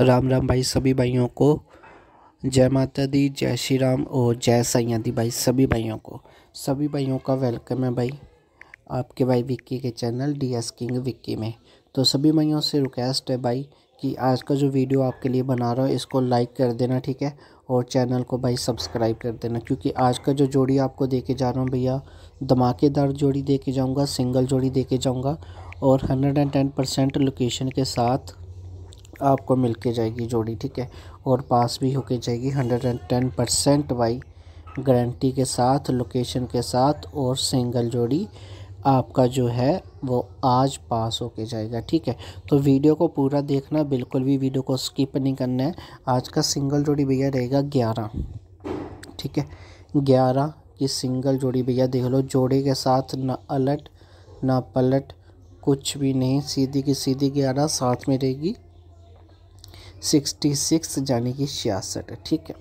राम राम भाई सभी भाइयों को जय माता दी जय श्री राम और जय सैया दी भाई सभी भाइयों को सभी भाइयों का वेलकम है भाई आपके भाई विक्की के channel D S king Vicky में तो सभी भाइयों से रिक्वेस्ट है भाई कि आज का जो वीडियो आपके लिए बना रहा हूँ इसको लाइक कर देना ठीक है और चैनल को भाई सब्सक्राइब कर देना क्योंकि आज का जो जोड़ी आपको दे के जा रहा हूँ भैया धमाकेदार जोड़ी दे के जाऊँगा सिंगल जोड़ी दे के जाऊँगा और hundred and ten percent location के साथ आपको मिल के जाएगी जोड़ी ठीक है और पास भी होके जाएगी हंड्रेड एंड टेन परसेंट वाई गारंटी के साथ लोकेशन के साथ और सिंगल जोड़ी आपका जो है वो आज पास होके जाएगा ठीक है तो वीडियो को पूरा देखना बिल्कुल भी वीडियो को स्किप नहीं करना है आज का सिंगल जोड़ी भैया रहेगा ग्यारह ठीक है ग्यारह की सिंगल जोड़ी भैया देख लो जोड़े के साथ ना अलट ना पलट कुछ भी नहीं सीधी की सीधी ग्यारह साथ में रहेगी सिक्सटी सिक्स यानी कि छियासठ ठीक है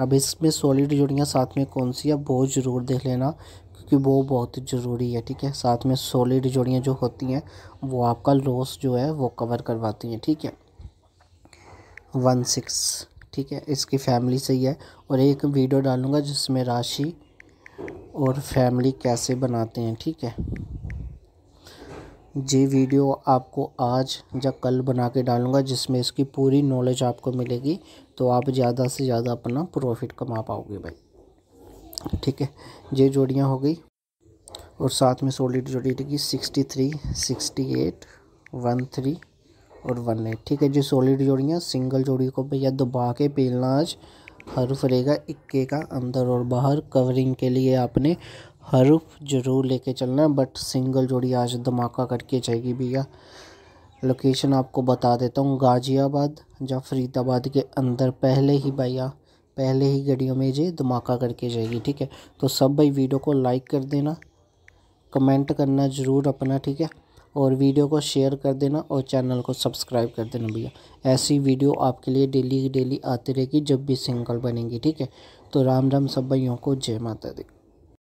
अब इसमें सॉलिड जोड़ियाँ साथ में कौन सी है वो ज़रूर देख लेना क्योंकि वो बहुत ज़रूरी है ठीक है साथ में सॉलिड जोड़ियाँ जो होती हैं वो आपका लॉस जो है वो कवर करवाती हैं ठीक है वन सिक्स ठीक है इसकी फैमिली सही है और एक वीडियो डालूँगा जिसमें राशि और फैमिली कैसे बनाते हैं ठीक है ये वीडियो आपको आज या कल बना के डालूँगा जिसमें इसकी पूरी नॉलेज आपको मिलेगी तो आप ज़्यादा से ज़्यादा अपना प्रॉफिट कमा पाओगे भाई ठीक है ये जोड़ियाँ हो गई और साथ में सॉलिड जोड़ी रहेगी sixty three sixty eight one three और वन एट ठीक है जो सॉलिड जोड़ियाँ सिंगल जोड़ी को भैया दबा के पेलना आज हर रहेगा इक्के का अंदर और बाहर कवरिंग के लिए आपने हरूफ ज़रूर लेके चलना बट सिंगल जोड़ी आज धमाका करके जाएगी भैया लोकेशन आपको बता देता हूँ गाज़ियाबाद या फरीदाबाद के अंदर पहले ही भैया पहले ही गड्डियों में ये धमाका करके जाएगी ठीक है तो सब भाई वीडियो को लाइक कर देना कमेंट करना ज़रूर अपना ठीक है और वीडियो को शेयर कर देना और चैनल को सब्सक्राइब कर देना भैया ऐसी वीडियो आपके लिए डेली डेली आती रहेगी जब भी सिंगल बनेंगी ठीक है तो राम राम सब भाइयों को जय माता दी